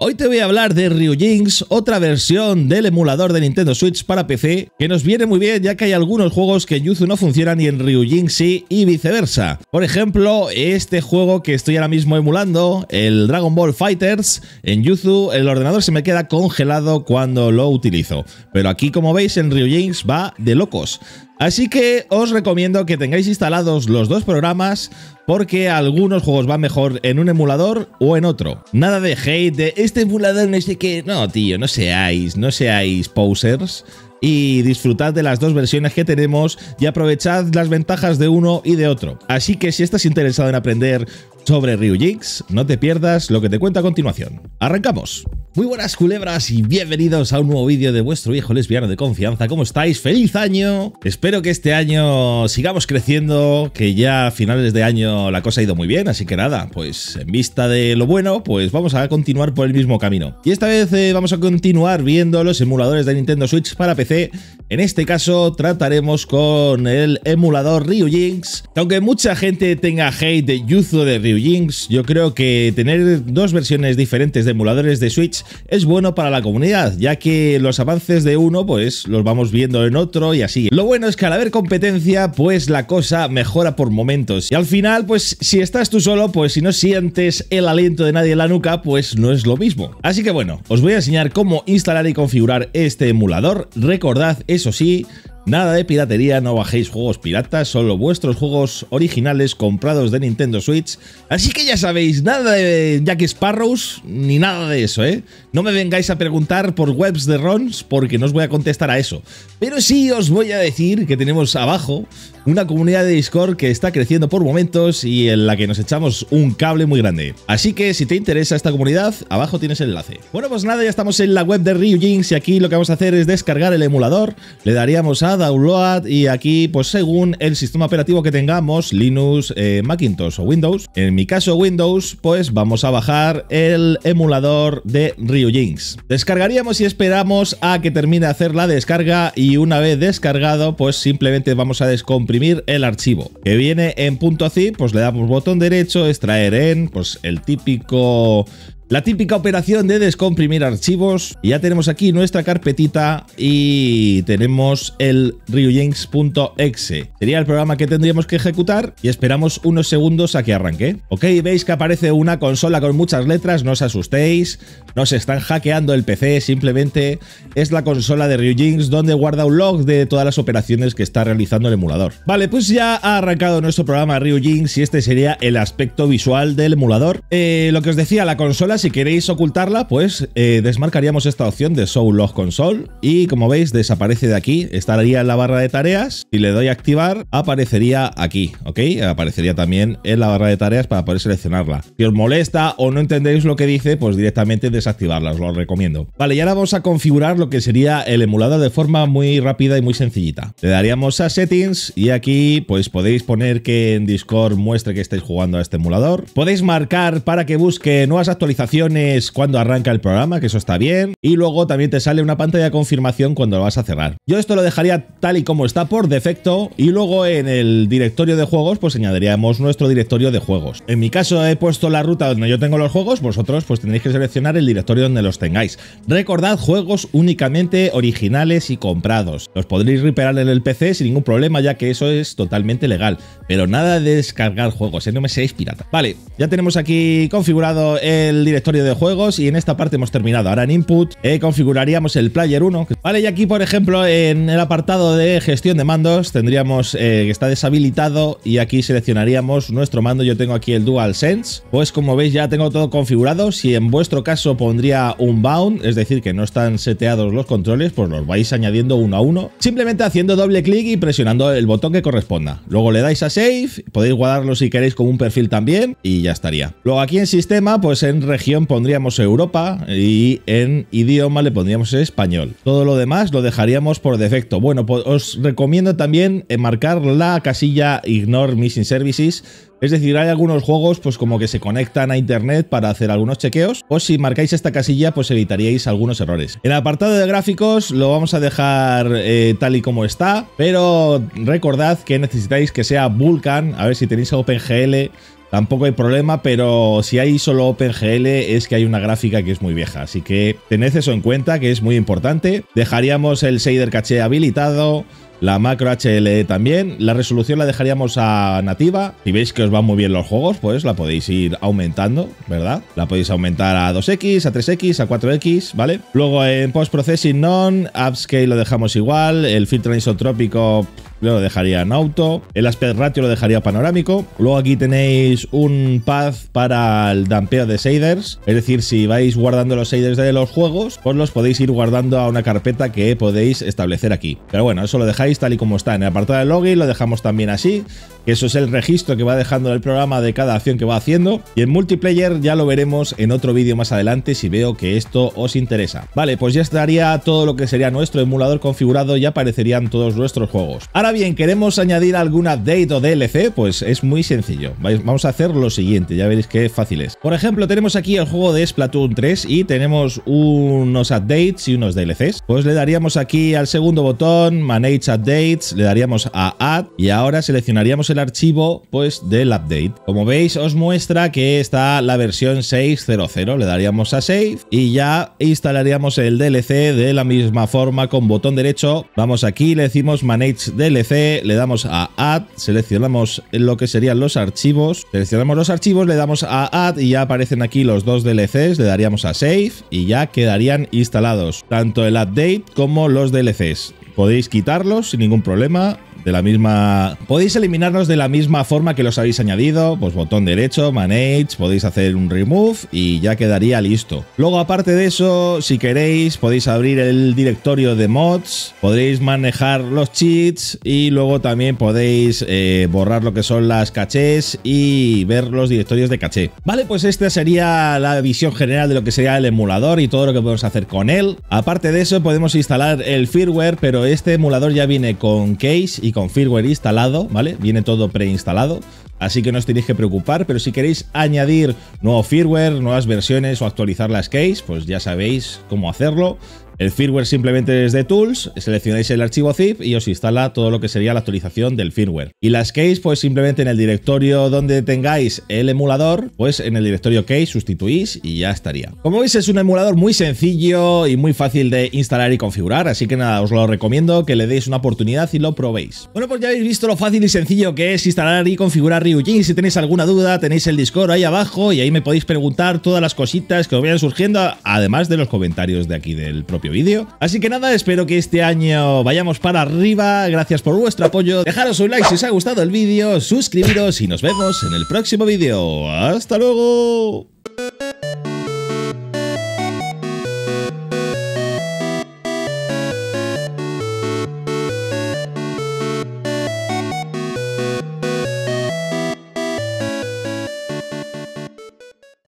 Hoy te voy a hablar de Ryujinx, otra versión del emulador de Nintendo Switch para PC, que nos viene muy bien ya que hay algunos juegos que en Yuzu no funcionan y en Ryujinx sí y viceversa. Por ejemplo, este juego que estoy ahora mismo emulando, el Dragon Ball Fighters, en Yuzu el ordenador se me queda congelado cuando lo utilizo. Pero aquí como veis en Ryujinx va de locos. Así que os recomiendo que tengáis instalados los dos programas porque algunos juegos van mejor en un emulador o en otro. Nada de hate de este emulador no sé qué. No, tío, no seáis, no seáis posers y disfrutad de las dos versiones que tenemos y aprovechad las ventajas de uno y de otro. Así que si estás interesado en aprender sobre Jinx, no te pierdas lo que te cuento a continuación. ¡Arrancamos! Muy buenas culebras y bienvenidos a un nuevo vídeo de vuestro viejo lesbiano de confianza. ¿Cómo estáis? ¡Feliz año! Espero que este año sigamos creciendo, que ya a finales de año la cosa ha ido muy bien, así que nada, pues en vista de lo bueno, pues vamos a continuar por el mismo camino. Y esta vez eh, vamos a continuar viendo los emuladores de Nintendo Switch para PC. En este caso trataremos con el emulador Ryujinx, aunque mucha gente tenga hate de Yuzo de Ryujinx, Jinx, yo creo que tener dos versiones diferentes de emuladores de Switch es bueno para la comunidad, ya que los avances de uno pues los vamos viendo en otro y así. Lo bueno es que al haber competencia pues la cosa mejora por momentos y al final pues si estás tú solo pues si no sientes el aliento de nadie en la nuca pues no es lo mismo. Así que bueno, os voy a enseñar cómo instalar y configurar este emulador. Recordad eso sí, Nada de piratería, no bajéis juegos piratas, solo vuestros juegos originales comprados de Nintendo Switch. Así que ya sabéis, nada de Jack Sparrows ni nada de eso, ¿eh? No me vengáis a preguntar por webs de rons porque no os voy a contestar a eso. Pero sí os voy a decir que tenemos abajo una comunidad de Discord que está creciendo por momentos y en la que nos echamos un cable muy grande. Así que si te interesa esta comunidad, abajo tienes el enlace. Bueno, pues nada, ya estamos en la web de Ryujinx y aquí lo que vamos a hacer es descargar el emulador. Le daríamos a download y aquí pues según el sistema operativo que tengamos, Linux, eh, Macintosh o Windows, en mi caso Windows, pues vamos a bajar el emulador de Ryujinx. Descargaríamos y esperamos a que termine hacer la descarga y una vez descargado pues simplemente vamos a descomprimir el archivo que viene en punto .zip, pues le damos botón derecho, extraer en, pues el típico la típica operación de descomprimir archivos. Ya tenemos aquí nuestra carpetita y tenemos el ryujinx.exe. Sería el programa que tendríamos que ejecutar y esperamos unos segundos a que arranque. Ok, veis que aparece una consola con muchas letras, no os asustéis, no se están hackeando el PC, simplemente es la consola de Ryujinx donde guarda un log de todas las operaciones que está realizando el emulador. Vale, pues ya ha arrancado nuestro programa Ryujinx y este sería el aspecto visual del emulador. Eh, lo que os decía, la consola si queréis ocultarla, pues eh, desmarcaríamos esta opción de Soul Log Console y como veis desaparece de aquí, estaría en la barra de tareas, si le doy a activar aparecería aquí, ¿ok? Aparecería también en la barra de tareas para poder seleccionarla. Si os molesta o no entendéis lo que dice, pues directamente desactivarla, os lo recomiendo. Vale, y ahora vamos a configurar lo que sería el emulador de forma muy rápida y muy sencillita. Le daríamos a Settings y aquí pues podéis poner que en Discord muestre que estáis jugando a este emulador. Podéis marcar para que busque nuevas actualizaciones es cuando arranca el programa, que eso está bien. Y luego también te sale una pantalla de confirmación cuando lo vas a cerrar. Yo esto lo dejaría tal y como está por defecto. Y luego en el directorio de juegos, pues añadiríamos nuestro directorio de juegos. En mi caso he puesto la ruta donde yo tengo los juegos. Vosotros pues tenéis que seleccionar el directorio donde los tengáis. Recordad juegos únicamente originales y comprados. Los podréis reparar en el PC sin ningún problema, ya que eso es totalmente legal. Pero nada de descargar juegos, ¿eh? no me seáis pirata. Vale, ya tenemos aquí configurado el directorio historia de juegos y en esta parte hemos terminado. Ahora en input eh, configuraríamos el player 1. Vale, y aquí por ejemplo en el apartado de gestión de mandos tendríamos eh, que está deshabilitado y aquí seleccionaríamos nuestro mando. Yo tengo aquí el dual sense Pues como veis ya tengo todo configurado. Si en vuestro caso pondría un bound, es decir que no están seteados los controles, pues los vais añadiendo uno a uno. Simplemente haciendo doble clic y presionando el botón que corresponda. Luego le dais a save, podéis guardarlo si queréis con un perfil también y ya estaría. Luego aquí en sistema, pues en región pondríamos Europa y en idioma le pondríamos español. Todo lo demás lo dejaríamos por defecto. Bueno, pues os recomiendo también eh, marcar la casilla Ignore Missing Services es decir, hay algunos juegos pues como que se conectan a internet para hacer algunos chequeos o si marcáis esta casilla pues evitaríais algunos errores. El apartado de gráficos lo vamos a dejar eh, tal y como está, pero recordad que necesitáis que sea Vulkan, a ver si tenéis OpenGL tampoco hay problema, pero si hay solo OpenGL es que hay una gráfica que es muy vieja, así que tened eso en cuenta que es muy importante. Dejaríamos el shader caché habilitado, la macro HLE también, la resolución la dejaríamos a nativa, si veis que os van muy bien los juegos, pues la podéis ir aumentando, ¿verdad? La podéis aumentar a 2X, a 3X, a 4X, ¿vale? Luego en post-processing non, upscale lo dejamos igual, el filtro isotrópico lo dejaría en auto. El aspect ratio lo dejaría panorámico. Luego aquí tenéis un path para el dampeo de shaders. Es decir, si vais guardando los shaders de los juegos, pues los podéis ir guardando a una carpeta que podéis establecer aquí. Pero bueno, eso lo dejáis tal y como está. En el apartado de login lo dejamos también así. Que eso es el registro que va dejando el programa de cada acción que va haciendo. Y en multiplayer ya lo veremos en otro vídeo más adelante si veo que esto os interesa. Vale, pues ya estaría todo lo que sería nuestro emulador configurado y aparecerían todos nuestros juegos. Ahora bien, ¿queremos añadir algún update o DLC? Pues es muy sencillo. Vamos a hacer lo siguiente, ya veréis qué fácil es. Por ejemplo, tenemos aquí el juego de Splatoon 3 y tenemos unos updates y unos DLCs. Pues le daríamos aquí al segundo botón, Manage Updates, le daríamos a Add y ahora seleccionaríamos el archivo pues del update. Como veis, os muestra que está la versión 6.0.0, le daríamos a Save y ya instalaríamos el DLC de la misma forma con botón derecho. Vamos aquí, le decimos Manage DLC le damos a Add, seleccionamos lo que serían los archivos, seleccionamos los archivos, le damos a Add y ya aparecen aquí los dos DLCs, le daríamos a Save y ya quedarían instalados, tanto el update como los DLCs. Podéis quitarlos sin ningún problema de la misma. Podéis eliminarnos de la misma forma que los habéis añadido, pues botón derecho, manage, podéis hacer un remove y ya quedaría listo. Luego, aparte de eso, si queréis, podéis abrir el directorio de mods, podréis manejar los cheats y luego también podéis eh, borrar lo que son las cachés y ver los directorios de caché. Vale, pues esta sería la visión general de lo que sería el emulador y todo lo que podemos hacer con él. Aparte de eso, podemos instalar el firmware, pero este emulador ya viene con case y con con firmware instalado, ¿vale? Viene todo preinstalado, así que no os tenéis que preocupar, pero si queréis añadir nuevo firmware, nuevas versiones o actualizar las case pues ya sabéis cómo hacerlo. El firmware simplemente es de Tools, seleccionáis el archivo zip y os instala todo lo que sería la actualización del firmware. Y las case pues simplemente en el directorio donde tengáis el emulador, pues en el directorio case sustituís y ya estaría. Como veis es un emulador muy sencillo y muy fácil de instalar y configurar, así que nada, os lo recomiendo que le deis una oportunidad y lo probéis. Bueno, pues ya habéis visto lo fácil y sencillo que es instalar y configurar Ryujin. Si tenéis alguna duda, tenéis el Discord ahí abajo y ahí me podéis preguntar todas las cositas que os vayan surgiendo, además de los comentarios de aquí del propio vídeo. Así que nada, espero que este año vayamos para arriba. Gracias por vuestro apoyo. Dejaros un like si os ha gustado el vídeo, suscribiros y nos vemos en el próximo vídeo. ¡Hasta luego!